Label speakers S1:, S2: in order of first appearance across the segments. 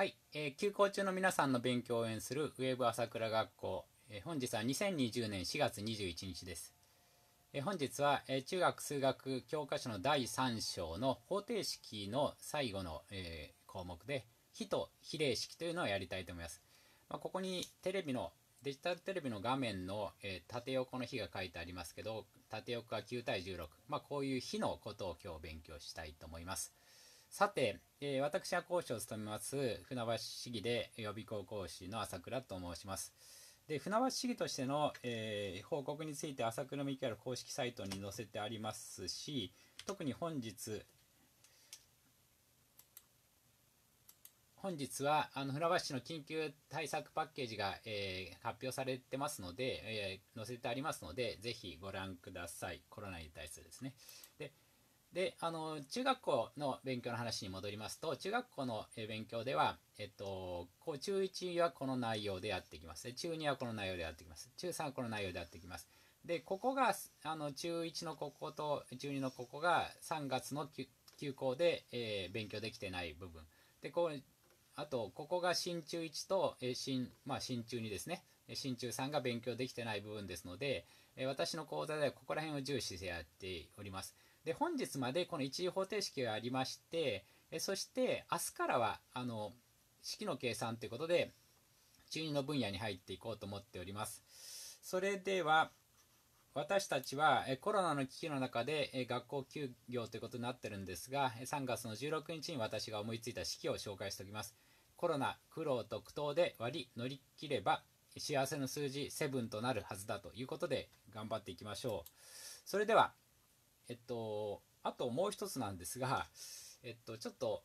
S1: はい、えー、休校中の皆さんの勉強を応援するウェブ朝倉学校、えー、本日は2020年4月21日です。えー、本日は、えー、中学数学教科書の第3章の方程式の最後の、えー、項目で、比と比例式というのをやりたいと思います。まあ、ここにテレビのデジタルテレビの画面の、えー、縦横の比が書いてありますけど、縦横が9対16、まあ、こういう比のことを今日勉強したいと思います。さて、えー、私は講師を務めます船橋市議で予備校講師の朝倉と申します。で船橋市議としての、えー、報告について朝倉美希公式サイトに載せてありますし特に本日本日はあの船橋市の緊急対策パッケージが、えー、発表されてますので、えー、載せてありますので、ぜひご覧ください。コロナに対するですね。でであの中学校の勉強の話に戻りますと中学校の勉強では、えっと、こう中1はこの内容でやってきます中2はこの内容でやってきます中3はこの内容でやってきますでここがあの中1のここと中2のここが3月の休校で、えー、勉強できてない部分でこうあとここが新中1と、え新,、まあ、新中2ですね新中3が勉強できてない部分ですので、え私の講座ではここら辺を重視してやっております。で本日までこの一次方程式がありましてそして明日からはあの式の計算ということで中2の分野に入っていこうと思っておりますそれでは私たちはコロナの危機の中で学校休業ということになってるんですが3月の16日に私が思いついた式を紹介しておきますコロナ苦労と苦闘で割り乗り切れば幸せの数字7となるはずだということで頑張っていきましょうそれではえっと、あともう一つなんですが、えっと、ちょっと、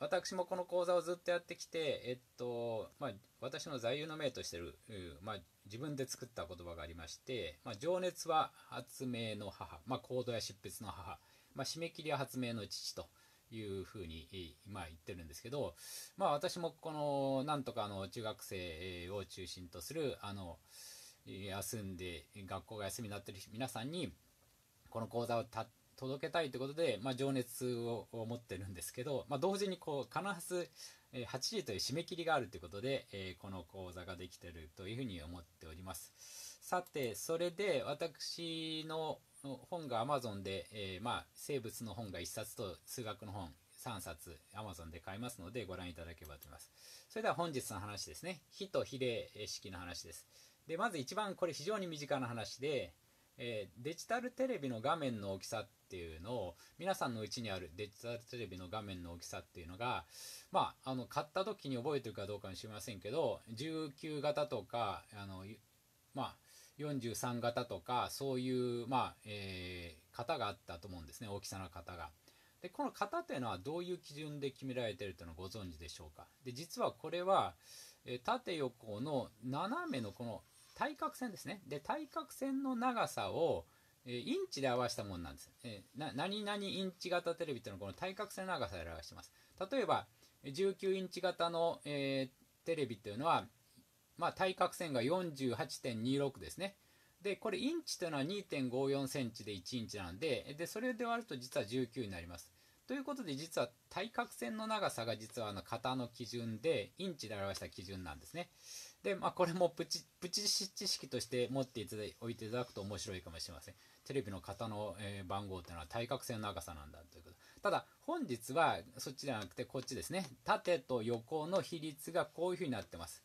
S1: 私もこの講座をずっとやってきて、えっと、まあ、私の座右の銘としてる、まあ、自分で作った言葉がありまして、まあ、情熱は発明の母、まあ、行動や執筆の母、まあ、締め切りは発明の父というふうに、まあ、言ってるんですけど、まあ、私もこの、なんとかの中学生を中心とする、あの、休んで、学校が休みになってる皆さんに、この講座を届けたいということで、まあ、情熱を持ってるんですけど、まあ、同時にこう必ず8時という締め切りがあるということで、えこの講座ができてるというふうに思っております。さて、それで私の本が Amazon で、えー、まあ、生物の本が1冊と数学の本3冊 Amazon で買えますのでご覧いただければと思います。それでは本日の話ですね。火と比例式の話です。で、まず一番これ非常に身近な話で、えー、デジタルテレビの画面の大きさっていうのを皆さんのうちにあるデジタルテレビの画面の大きさっていうのがまああの買った時に覚えてるかどうかもしれませんけど19型とかあのまあ43型とかそういう、まあえー、型があったと思うんですね大きさの型が。でこの型ていうのはどういう基準で決められてるるというのをご存知でしょうかで実はこれは、えー、縦横の斜めのこの対角線ですねで対角線の長さを、えインチで表したものなんです、えー、何々インチ型テレビっていうのはこの対角線の長さで表してます例えば19インチ型の、えー、テレビっていうのは、まあ、対角線が48.26ですねでこれインチというのは2 5 4センチで1インチなんででそれで割ると実は19になりますということで実は対角線の長さが実はあの型の基準でインチで表した基準なんですね。で、まあ、これもプチプチ知識として持っていただおいていただくと面白いかもしれません。テレビの型の、えー、番号というのは対角線の長さなんだということ。ただ本日はそっちじゃなくてこっちですね。縦と横の比率がこういうふうになってます。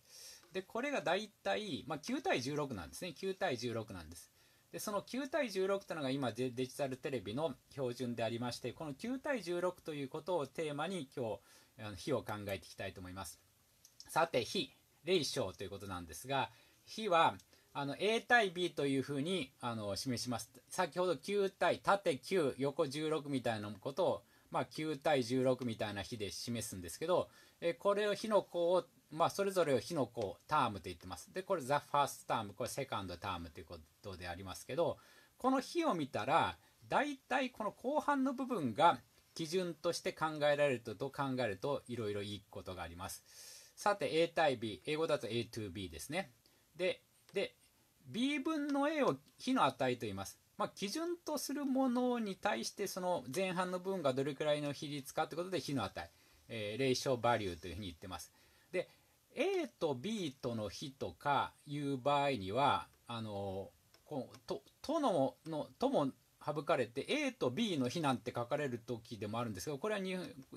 S1: で、これがだいたい、まあ、9対16なんですね。9対16なんです。でその9対16というのが今デジタルテレビの標準でありましてこの9対16ということをテーマに今日日を考えていきたいと思いますさて日霊章ということなんですが日はあの A 対 B というふうにあの示します先ほど9対縦9横16みたいなことをまあ、9対16みたいな比で示すんですけど、えこれを比の項をまあ、それぞれを火の粉タームと言ってます。で、これザ・ファーストターム、これセカンドタームということでありますけど、この火を見たら、大体この後半の部分が基準として考えられるとと考えるといろいろいいことがあります。さて A 対 B、英語だと A to B ですね。で、で、B 分の A を日の値と言います。まあ、基準とするものに対してその前半の部分がどれくらいの比率かということで日の値、えー、レーションバリューというふうに言ってます。A と B との比とかいう場合にはあのこうととののとも省かれて A と B の比なんて書かれる時でもあるんですけどこれは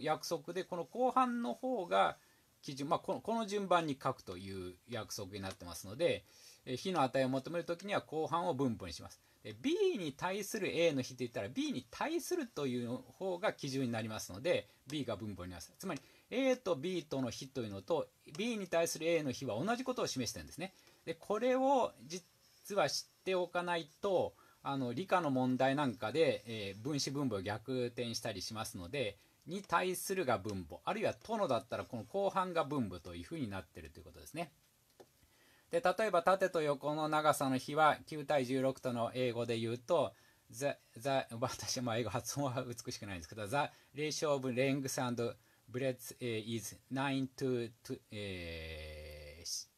S1: 約束でこの後半の方が基準、まあ、このこの順番に書くという約束になってますので比の値を求める時には後半を分布にします。で B に対する A の比て言ったら B に対するという方が基準になりますので B が分母になりますつまり A と B との比というのと B に対する A の比は同じことを示してるんですねでこれを実は知っておかないとあの理科の問題なんかで、えー、分子分母を逆転したりしますのでに対するが分母あるいは殿だったらこの後半が分母というふうになってるということですね。で例えば縦と横の長さの比は9対16との英語で言うと the, the 私は英語発音は美しくないんですけど The ratio of length and breadth is 9 to, to、えー、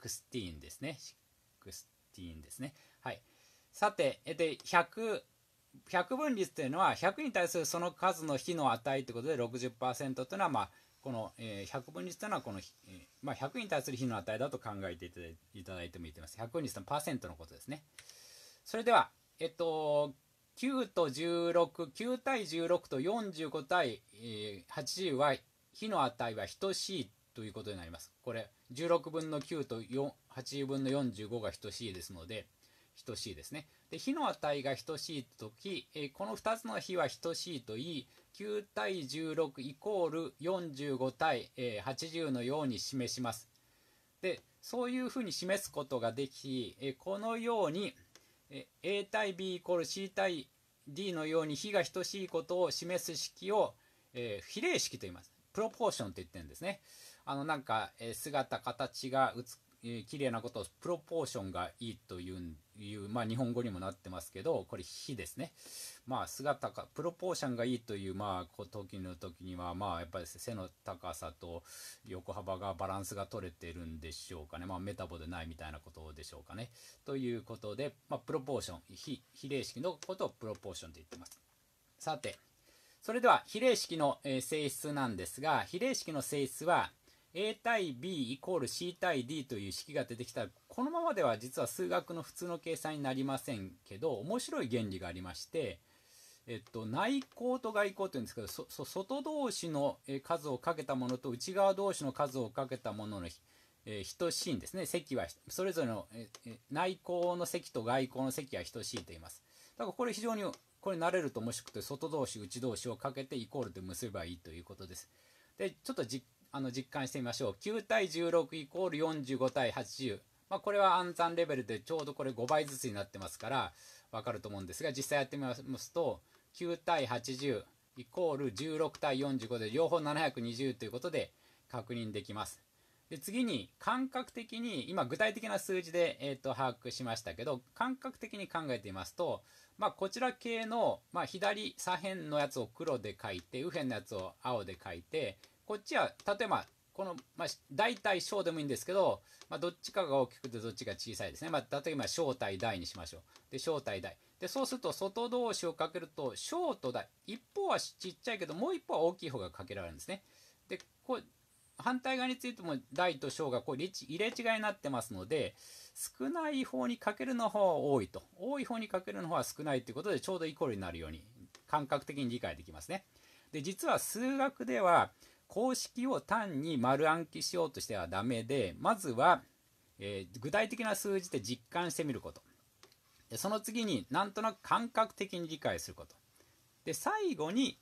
S1: 16ですね16ですねはいさてで100 100分率というのは100に対するその数の比の値ということで60%というのはまあこの、えー、100分率というのはこの、えー、まあ、100に対する比の値だと考えていただいてもいいと思います。100分率のパーセントのことですね。それでは、えっと、9と16、9対16と45対、えー、80は、比の値は等しいということになります。これ、16分の9と4 80分の45が等しいですので、等しいですね。で火の値が等しい時、えこの2つの比は等しいといい9対16イコール45対、え80のように示します。でそういうふうに示すことができ、えこのように、え A 対 B イコール C 対 D のように比が等しいことを示す式を、え比例式と言います。プロポーションと言ってるんですね。あのなんか、え姿形が美え綺麗なことをプロポーションがいいといういうまあ、日本語にもなってますけどこれ「火ですね。まあ姿かプロポーションがいいというまあこう時の時にはまあやっぱり背の高さと横幅がバランスが取れてるんでしょうかねまあ、メタボでないみたいなことでしょうかね。ということで、まあ、プロポーション非比例式のことをプロポーションと言ってます。さてそれでは比例式の性質なんですが比例式の性質は A 対 B イコール C 対 D という式が出てきたこのままでは実は数学の普通の計算になりませんけど面白い原理がありまして、えっと、内項と外項というんですけど外同士の数をかけたものと内側同士の数をかけたものの、えー、等しいんですね積はそれぞれの、え内項の積と外項の積は等しいと言います。だからこれ非常にこれ慣れると面白くて外同士内同士をかけてイコールで結べばいいということです。でちょっと実あの実感してみましょう9対16イコール45対80、まあ、これは暗算レベルでちょうどこれ5倍ずつになってますから分かると思うんですが実際やってみますと9対80イコール16対45で両方720ということで確認できますで次に感覚的に今具体的な数字で、えー、と把握しましたけど感覚的に考えてみますと、まあ、こちら系の、まあ、左左辺のやつを黒で書いて右辺のやつを青で書いてこっちは例えばこの、まあ、大対小でもいいんですけど、まあ、どっちかが大きくてどっちが小さいですね。まあ、例えば小対大にしましょう。で、小対大。で、そうすると外同士をかけると、小と大。一方はちっちゃいけど、もう一方は大きい方がかけられるんですね。で、こう、反対側についても大と小がこう入れ違いになってますので、少ない方にかけるの方は多いと。多い方にかけるの方は少ないということで、ちょうどイコールになるように、感覚的に理解できますね。で、実は数学では、公式を単に丸暗記しようとしてはダメでまずは、えー、具体的な数字で実感してみることでその次になんとなく感覚的に理解することで最後に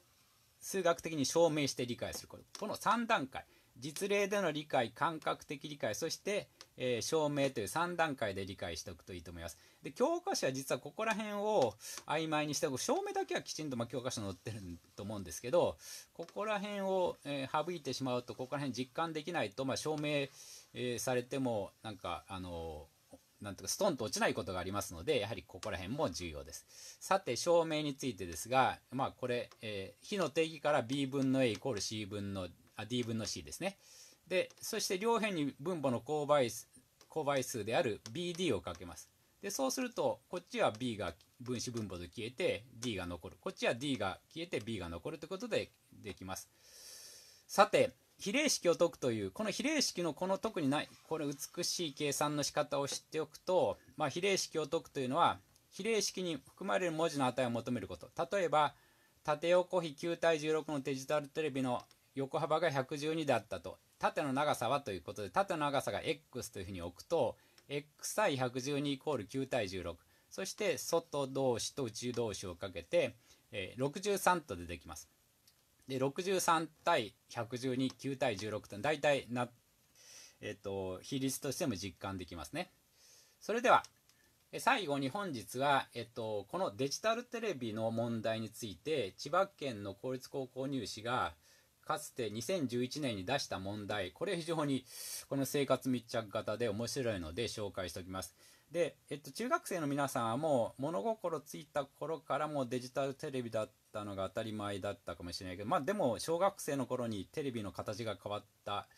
S1: 数学的に証明して理解することこの3段階実例での理解感覚的理解そして、えー、証明という3段階で理解しておくといいと思いますで教科書は実はここら辺を曖昧にして証明だけはきちんと、まあ、教科書に載ってると思うんですけどここら辺を、えー、省いてしまうとここら辺実感できないと、まあ、証明、えー、されてもなんかあのなんとかストンと落ちないことがありますのでやはりここら辺も重要ですさて証明についてですがまあこれ、えー、比の定義から b 分の a イコール c 分のあ d 分の c ですね。で、そして両辺に分母の公倍公倍数である bd をかけます。で、そうすると、こっちは b が分子分母で消えて d が残る。こっちは d が消えて b が残るということでできます。さて、比例式を解くという、この比例式のこの特にない、これ美しい計算の仕方を知っておくと、まあ、比例式を解くというのは、比例式に含まれる文字の値を求めること。例えば、縦横比9対16のデジタルテレビの横幅が112だったと縦の長さはということで縦の長さが x というふうに置くと xi112 イコール9対16そして外同士と内同士をかけて、えー、63と出てきます。で63対1129対16と大体な、えーと、比率としても実感できますね。それでは最後に本日は、えっと、このデジタルテレビの問題について千葉県の公立高校入試がかつて2011年に出した問題、これ非常にこの生活密着型で面白いので紹介しておきます。で、えっと、中学生の皆さんはもう物心ついた頃からもうデジタルテレビだったのが当たり前だったかもしれないけど、まあでも小学生の頃にテレビの形が変わった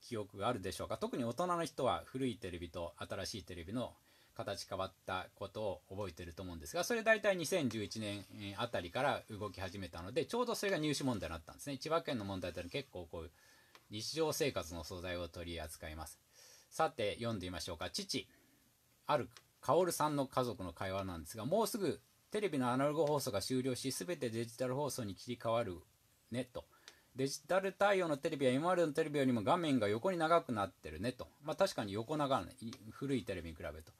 S1: 記憶があるでしょうか。特に大人の人は古いテレビと新しいテレビの形変わったことを覚えてると思うんですが、それ大体2011年あたりから動き始めたので、ちょうどそれが入試問題になったんですね。千葉県の問題というのは結構こういう日常生活の素材を取り扱います。さて、読んでみましょうか。父、ある薫さんの家族の会話なんですが、もうすぐテレビのアナログ放送が終了し、全てデジタル放送に切り替わるねと。デジタル対応のテレビは今までのテレビよりも画面が横に長くなってるねと。まあ確かに横長、古いテレビに比べると。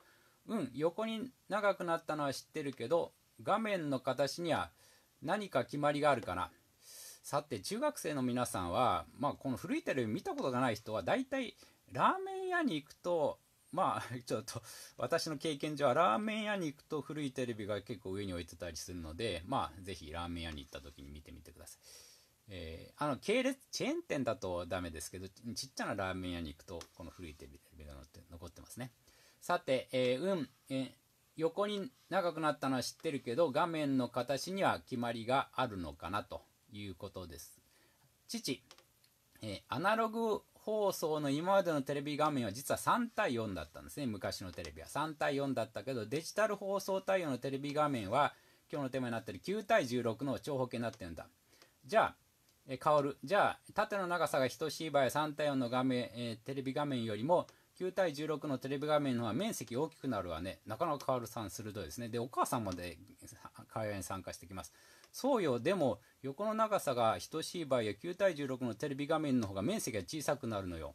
S1: うん横に長くなったのは知ってるけど画面の形には何か決まりがあるかなさて中学生の皆さんは、まあ、この古いテレビ見たことがない人は大体ラーメン屋に行くとまあ ちょっと私の経験上はラーメン屋に行くと古いテレビが結構上に置いてたりするのでまあ是非ラーメン屋に行った時に見てみてください。えー、あの系列チェーン店だとダメですけどちっちゃなラーメン屋に行くとこの古いテレビが残ってますね。さて、えー、うん、えー、横に長くなったのは知ってるけど、画面の形には決まりがあるのかなということです。父、えアナログ放送の今までのテレビ画面は実は3対4だったんですね。昔のテレビは3対4だったけど、デジタル放送対応のテレビ画面は今日のテーマになってる9対16の長方形になってるんだ。じゃあ、えー、じゃあ、縦の長さが等しい場合は3対4の画面、えー、テレビ画面よりも9対16のテレビ画面のは面積大きくなるわね。なかなかカールさん鋭いですね。で、お母さんまで会話に参加してきます。そうよ、でも横の長さが等しい場合は9対16のテレビ画面の方が面積が小さくなるのよ。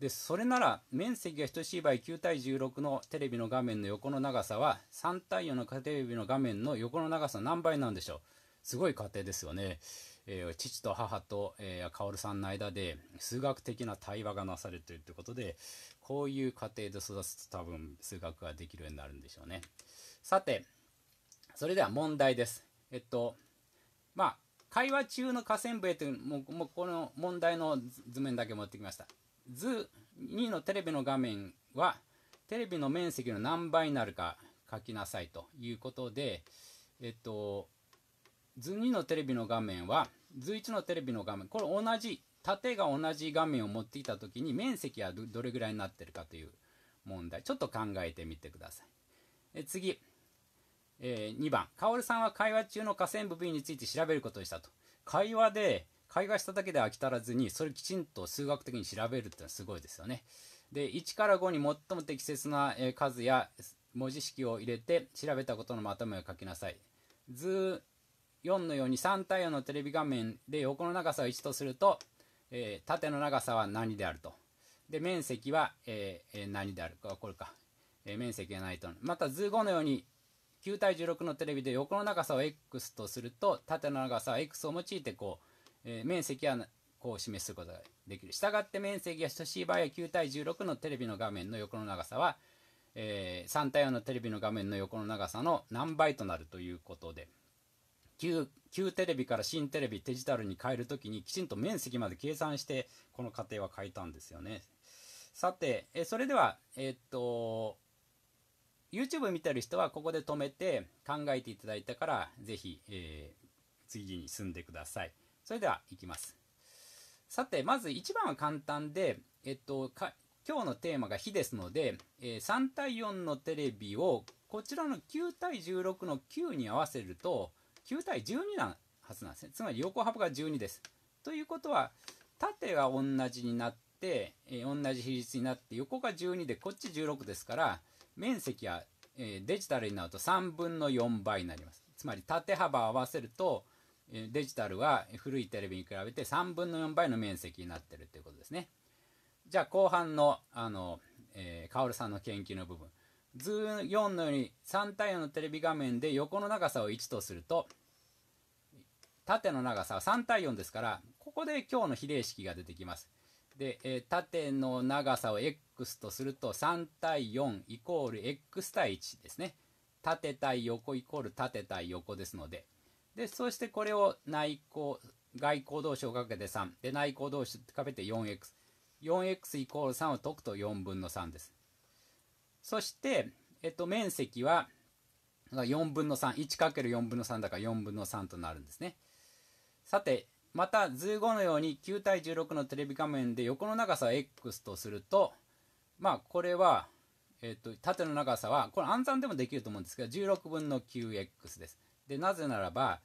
S1: で、それなら面積が等しい場合9対16のテレビの画面の横の長さは3対4のテレビの画面の横の長さ何倍なんでしょう。すごい過程ですよね。えー、父と母と、えー、薫さんの間で数学的な対話がなされているということでこういう家庭で育つと多分数学ができるようになるんでしょうねさてそれでは問題ですえっとまあ会話中の下線部へというもうもうこの問題の図面だけ持ってきました図2のテレビの画面はテレビの面積の何倍になるか書きなさいということでえっと図2のテレビの画面は図1のテレビの画面これ同じ縦が同じ画面を持っていた時に面積はどれぐらいになってるかという問題ちょっと考えてみてくださいえ次、えー、2番薫さんは会話中の下線部 B について調べることにしたと会話で会話しただけで飽き足らずにそれきちんと数学的に調べるってのはすごいですよねで1から5に最も適切な数や文字式を入れて調べたことのまとめを書きなさい図4のように3対4のテレビ画面で横の長さを1とすると、えー、縦の長さは何であると。で、面積は、えー、何であるか、これか。えー、面積がないと。また図5のように9対16のテレビで横の長さを X とすると、縦の長さは X を用いてこう、え面積はこう示すことができる。したがって面積が等しい場合は9対16のテレビの画面の横の長さは、え3対4のテレビの画面の横の長さの何倍となるということで。旧旧テレビから新テレビデジタルに変えるときにきちんと面積まで計算してこの過程は変えたんですよねさてえそれではえー、っと YouTube 見てる人はここで止めて考えていただいたからぜひ、えー、次に進んでくださいそれではいきますさてまず1番は簡単でえー、っと今日のテーマが火ですので、えー、3対4のテレビをこちらの9対16の9に合わせると9対12なはずなんですねつまり横幅が12ですということは縦が同じになって、え同じ比率になって横が12でこっち16ですから面積は、えデジタルになると3分の4倍になりますつまり縦幅を合わせると、えデジタルは古いテレビに比べて3分の4倍の面積になってるということですねじゃあ後半のあの、えー、カオルさんの研究の部分図4のように3対4のテレビ画面で横の長さを1とすると縦の長さは3対4ですからここで今日の比例式が出てきます。で、えー、縦の長さを x とすると3対4イコール x 対1ですね。縦対横イコール縦対横ですので。で、そしてこれを内向外向同士をかけて3。で、内向同士をかけて 4x。4x イコール3を解くと4分の3です。そして、えっと、面積は4分の 31×4 分の3だから4分の3となるんですねさてまた図5のように9対16のテレビ画面で横の長さは x とするとまあこれは、えっと、縦の長さはこれ暗算でもできると思うんですけど16分の 9x ですでなぜならば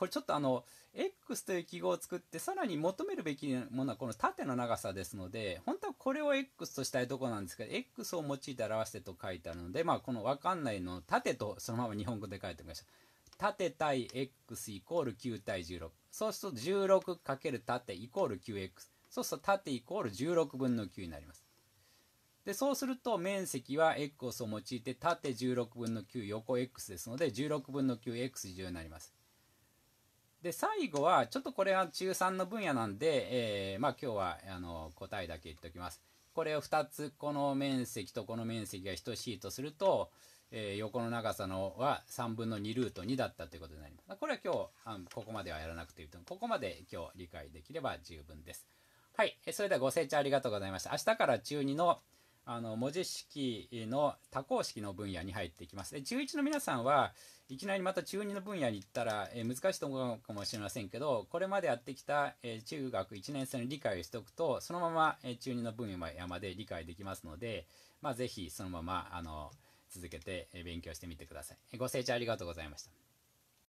S1: これちょっとあの x という記号を作ってさらに求めるべきものはこの縦の長さですので本当はこれを x としたいとこなんですけど x を用いて表してと書いてあるのでまあこの分かんないの縦とそのまま日本語で書いてみました縦対 x イコール9対16そうすると 16× 縦イコール 9x そうすると縦イコール16分の9になりますでそうすると面積は x を用いて縦16分の9横 x ですので16分の 9x 以上になりますで最後はちょっとこれは中3の分野なんで、えー、まあ、今日はあの答えだけ言っておきます。これを2つこの面積とこの面積が等しいとすると、えー、横の長さのは3分の2ルート2だったということになります。これは今日あここまではやらなくていいとここまで今日理解できれば十分です。はい、それではご清聴ありがとうございました。明日から中2のあの文字式の多項式の分野に入っていきます。で中1の皆さんはいきなりまた中2の分野に行ったら、えー、難しいと思うかもしれませんけどこれまでやってきた、えー、中学1年生の理解をしておくとそのまま、えー、中2の分野まで理解できますので、まあ、ぜひそのままあの続けて勉強してみてください。ご清聴ありがとうございました。